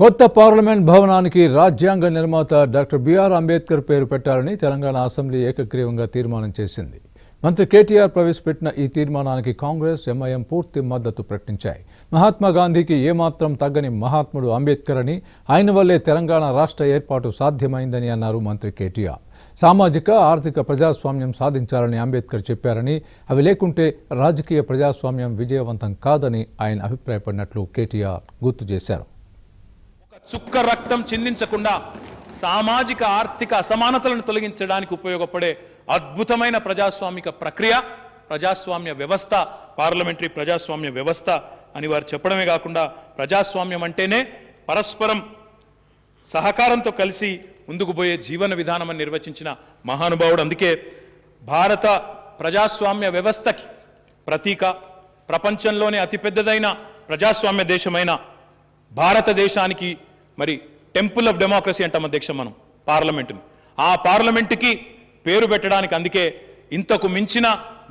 కొత్త పార్లమెంట్ భవనానికి రాజ్యాంగ నిర్మాత డాక్టర్ బిఆర్ అంబేద్కర్ పేరు పెట్టాలని తెలంగాణ అసెంబ్లీ ఏకగ్రీవంగా తీర్మానం చేసింది మంత్రి కేటీఆర్ ప్రవేశపెట్టిన ఈ తీర్మానానికి కాంగ్రెస్ ఎంఐఎం పూర్తి మద్దతు ప్రకటించాయి మహాత్మా గాంధీకి ఏమాత్రం తగ్గని మహాత్ముడు అంబేద్కర్ అని ఆయన వల్లే తెలంగాణ రాష్ట్ర ఏర్పాటు సాధ్యమైందని అన్నారు మంత్రి కేటీఆర్ సామాజిక ఆర్థిక ప్రజాస్వామ్యం సాధించాలని అంబేద్కర్ చెప్పారని అవి లేకుంటే రాజకీయ ప్రజాస్వామ్యం విజయవంతం కాదని ఆయన అభిప్రాయపడినట్లు కేటీఆర్ గుర్తు చేశారు చుక్క రక్తం చిందించకుండా సామాజిక ఆర్థిక అసమానతలను తొలగించడానికి ఉపయోగపడే అద్భుతమైన ప్రజాస్వామిక ప్రక్రియ ప్రజాస్వామ్య వ్యవస్థ పార్లమెంటరీ ప్రజాస్వామ్య వ్యవస్థ అని వారు చెప్పడమే కాకుండా ప్రజాస్వామ్యం అంటేనే పరస్పరం సహకారంతో కలిసి ముందుకు పోయే జీవన విధానం నిర్వచించిన మహానుభావుడు అందుకే భారత ప్రజాస్వామ్య వ్యవస్థకి ప్రతీక ప్రపంచంలోనే అతిపెద్దదైన ప్రజాస్వామ్య దేశమైన భారతదేశానికి మరి టెంపుల్ ఆఫ్ డెమోక్రసీ అంటాం అధ్యక్ష మనం పార్లమెంటుని ఆ పార్లమెంటుకి పేరు పెట్టడానికి అందుకే ఇంతకు మించిన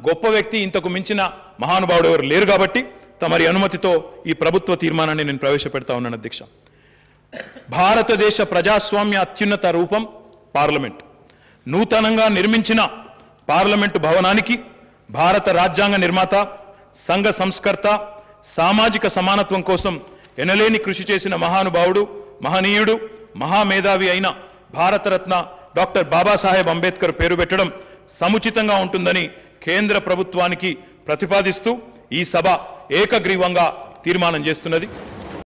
గొప్ప వ్యక్తి ఇంతకు మించిన మహానుభావుడు ఎవరు లేరు కాబట్టి తమరి అనుమతితో ఈ ప్రభుత్వ తీర్మానాన్ని నేను ప్రవేశపెడతా ఉన్నాను అధ్యక్ష భారతదేశ ప్రజాస్వామ్య అత్యున్నత రూపం పార్లమెంట్ నూతనంగా నిర్మించిన పార్లమెంటు భవనానికి భారత రాజ్యాంగ నిర్మాత సంఘ సంస్కర్త సామాజిక సమానత్వం కోసం ఎనలేని కృషి చేసిన మహానుభావుడు మహనీయుడు మహామేధావి అయిన భారతరత్న డాక్టర్ బాబాసాహెబ్ అంబేద్కర్ పేరు పెట్టడం సముచితంగా ఉంటుందని కేంద్ర ప్రభుత్వానికి ప్రతిపాదిస్తూ ఈ సభ ఏకగ్రీవంగా తీర్మానం చేస్తున్నది